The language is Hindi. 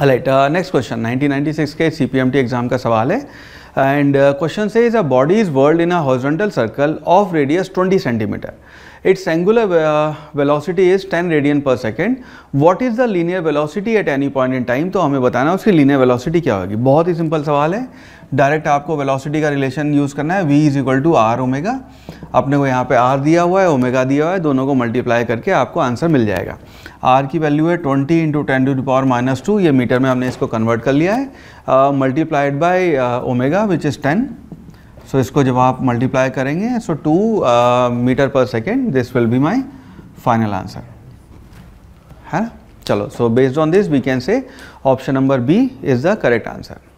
राइट नेक्स्ट क्वेश्चन 1996 के सीपीएमटी एग्जाम का सवाल है and question says is a body is whirled in a horizontal circle of radius 20 centimetre its angular velocity is 10 radian per second what is the linear velocity at any point in time तो हमें बताना है उसकी लीनियर वेलोसिटी क्या होगी बहुत ही सिंपल सवाल है डायरेक्ट आपको वेलोसिटी का रिलेशन यूज़ करना है v is equal to R omega अपने को यहाँ पे r दिया हुआ है ओमेगा दिया हुआ है दोनों को मल्टीप्लाई करके आपको आंसर मिल जाएगा r की वैल्यू है twenty into ten to power minus two ये मीटर में हमने इसको कन्वर्ट कर लिया है multiplied by omega which is ten so इसको जब आप मल्टीप्लाई करेंगे so two metre per second this will be my final answer है ना चलो so based on this we can say option number B is the correct answer